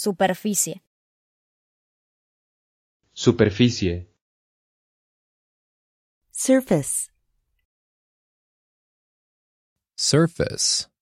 Superficie. Superficie. Surface. Surface.